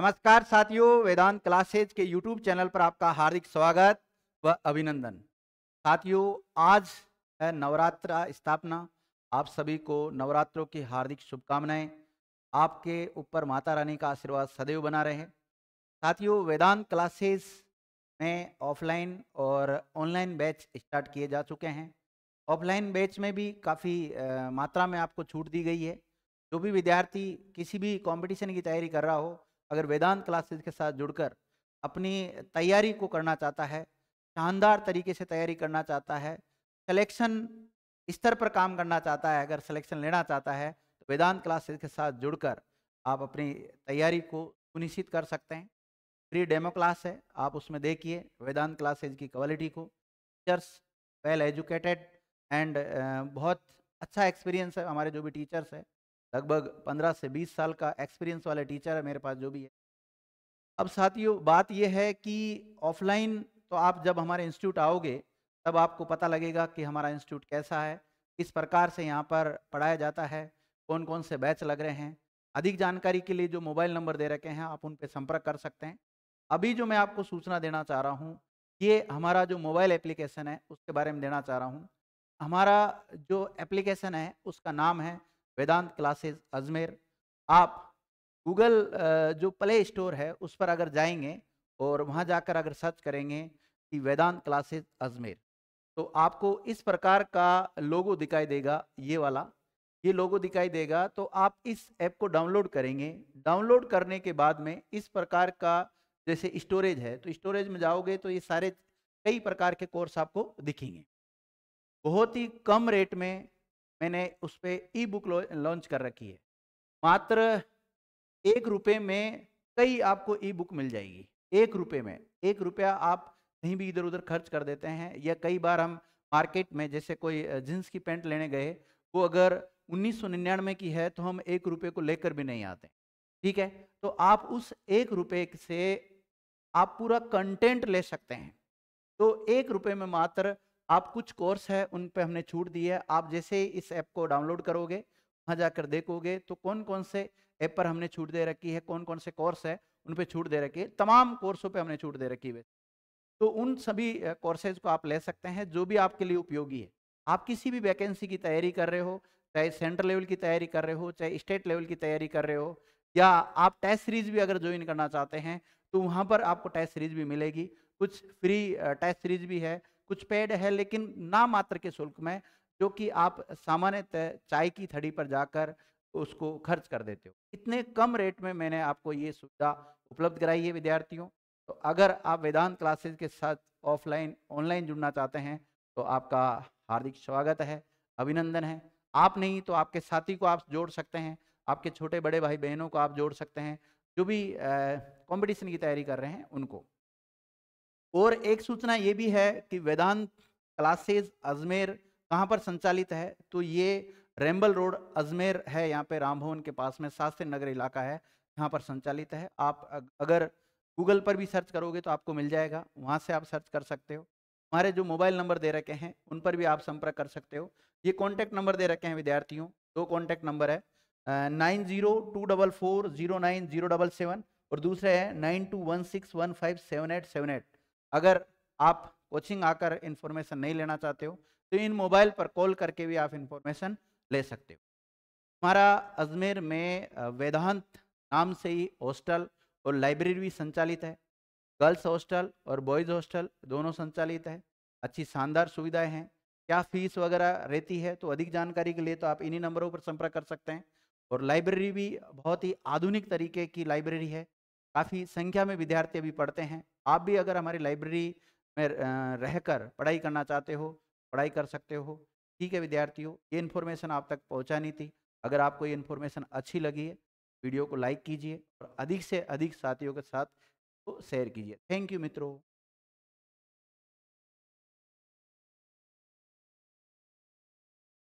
नमस्कार साथियों वेदांत क्लासेज के यूट्यूब चैनल पर आपका हार्दिक स्वागत व अभिनंदन साथियों आज है नवरात्र स्थापना आप सभी को नवरात्रों की हार्दिक शुभकामनाएं आपके ऊपर माता रानी का आशीर्वाद सदैव बना रहे साथियों वेदांत क्लासेज में ऑफलाइन और ऑनलाइन बैच स्टार्ट किए जा चुके हैं ऑफलाइन बैच में भी काफ़ी मात्रा में आपको छूट दी गई है जो भी विद्यार्थी किसी भी कंपटीशन की तैयारी कर रहा हो अगर वेदांत क्लासेस के साथ जुड़कर अपनी तैयारी को करना चाहता है शानदार तरीके से तैयारी करना चाहता है सिलेक्शन स्तर पर काम करना चाहता है अगर सिलेक्शन लेना चाहता है तो वेदांत क्लासेस के साथ जुड़कर आप अपनी तैयारी को सुनिश्चित कर सकते हैं फ्री डेमो क्लास है आप उसमें देखिए वेदांत क्लासेज की क्वालिटी को टीचर्स वेल एजुकेटेड एंड बहुत अच्छा एक्सपीरियंस है हमारे जो भी टीचर्स हैं लगभग 15 से 20 साल का एक्सपीरियंस वाले टीचर है मेरे पास जो भी है अब साथियों बात यह है कि ऑफलाइन तो आप जब हमारे इंस्टीट्यूट आओगे तब आपको पता लगेगा कि हमारा इंस्टीट्यूट कैसा है किस प्रकार से यहाँ पर पढ़ाया जाता है कौन कौन से बैच लग रहे हैं अधिक जानकारी के लिए जो मोबाइल नंबर दे रखे हैं आप उन पर संपर्क कर सकते हैं अभी जो मैं आपको सूचना देना चाह रहा हूँ ये हमारा जो मोबाइल एप्लीकेशन है उसके बारे में देना चाह रहा हूँ हमारा जो एप्लीकेशन है उसका नाम है वेदांत क्लासेस अजमेर आप गूगल जो प्ले स्टोर है उस पर अगर जाएंगे और वहाँ जाकर अगर सर्च करेंगे कि वेदांत क्लासेस अजमेर तो आपको इस प्रकार का लोगो दिखाई देगा ये वाला ये लोगो दिखाई देगा तो आप इस ऐप को डाउनलोड करेंगे डाउनलोड करने के बाद में इस प्रकार का जैसे स्टोरेज है तो स्टोरेज में जाओगे तो ये सारे कई प्रकार के कोर्स आपको दिखेंगे बहुत ही कम रेट में मैंने उस पर ई बुक लॉन्च कर रखी है मात्र एक रुपये में कई आपको ई बुक मिल जाएगी एक रुपये में एक रुपया आप कहीं भी इधर उधर खर्च कर देते हैं या कई बार हम मार्केट में जैसे कोई जींस की पैंट लेने गए वो अगर उन्नीस की है तो हम एक रुपये को लेकर भी नहीं आते ठीक है तो आप उस एक रुपये से आप पूरा कंटेंट ले सकते हैं तो एक रुपये में मात्र आप कुछ कोर्स है उन पर हमने छूट दी है आप जैसे ही इस ऐप को डाउनलोड करोगे वहाँ जाकर देखोगे तो कौन कौन से ऐप पर हमने छूट दे रखी है कौन कौन से कोर्स है उन पर छूट दे रखी है तमाम कोर्सों पर हमने छूट दे रखी है तो उन सभी कोर्सेज को आप ले सकते हैं जो भी आपके लिए उपयोगी है आप किसी भी वैकेंसी की तैयारी कर रहे हो चाहे सेंट्रल लेवल की तैयारी कर रहे हो चाहे स्टेट लेवल की तैयारी कर रहे हो या आप टेस्ट सीरीज भी अगर ज्वाइन करना चाहते हैं तो वहाँ पर आपको टेस्ट सीरीज भी मिलेगी कुछ फ्री टेस्ट सीरीज भी है कुछ पेड है लेकिन ना मात्र के शुल्क में जो कि आप सामान्यतः चाय की थड़ी पर जाकर उसको खर्च कर देते हो इतने कम रेट में मैंने आपको ये सुविधा उपलब्ध कराई है विद्यार्थियों तो अगर आप वेदांत क्लासेस के साथ ऑफलाइन ऑनलाइन जुड़ना चाहते हैं तो आपका हार्दिक स्वागत है अभिनंदन है आप नहीं तो आपके साथी को आप जोड़ सकते हैं आपके छोटे बड़े भाई बहनों को आप जोड़ सकते हैं जो भी कंपटीशन की तैयारी कर रहे हैं उनको और एक सूचना ये भी है कि वेदांत क्लासेज अजमेर कहाँ पर संचालित है तो ये रेम्बल रोड अजमेर है यहाँ पे भवन के पास में शास्त्री नगर इलाका है यहाँ पर संचालित है आप अगर गूगल पर भी सर्च करोगे तो आपको मिल जाएगा वहाँ से आप सर्च कर सकते हो हमारे जो मोबाइल नंबर दे रखे हैं उन पर भी आप संपर्क कर सकते हो ये कॉन्टैक्ट नंबर दे रखे हैं विद्यार्थियों दो कॉन्टैक्ट नंबर है nine zero two double four zero nine zero double seven और दूसरे है nine two one six one five seven eight seven eight अगर आप कोचिंग आकर इन्फॉर्मेशन नहीं लेना चाहते हो तो इन मोबाइल पर कॉल करके भी आप इन्फॉर्मेशन ले सकते हो हमारा अजमेर में वेदांत नाम से ही हॉस्टल और लाइब्रेरी भी संचालित है गर्ल्स हॉस्टल और बॉयज़ हॉस्टल दोनों संचालित है अच्छी शानदार सुविधाएं हैं क्या फीस वगैरह रहती है तो अधिक जानकारी के लिए तो आप इन्हीं नंबरों पर संपर्क कर सकते हैं और लाइब्रेरी भी बहुत ही आधुनिक तरीके की लाइब्रेरी है काफ़ी संख्या में विद्यार्थी अभी पढ़ते हैं आप भी अगर हमारी लाइब्रेरी में रहकर पढ़ाई करना चाहते हो पढ़ाई कर सकते हो ठीक है विद्यार्थियों ये इन्फॉर्मेशन आप तक पहुँचानी थी अगर आपको ये इन्फॉर्मेशन अच्छी लगी है वीडियो को लाइक कीजिए और अधिक से अधिक साथियों के साथ शेयर कीजिए थैंक यू मित्रों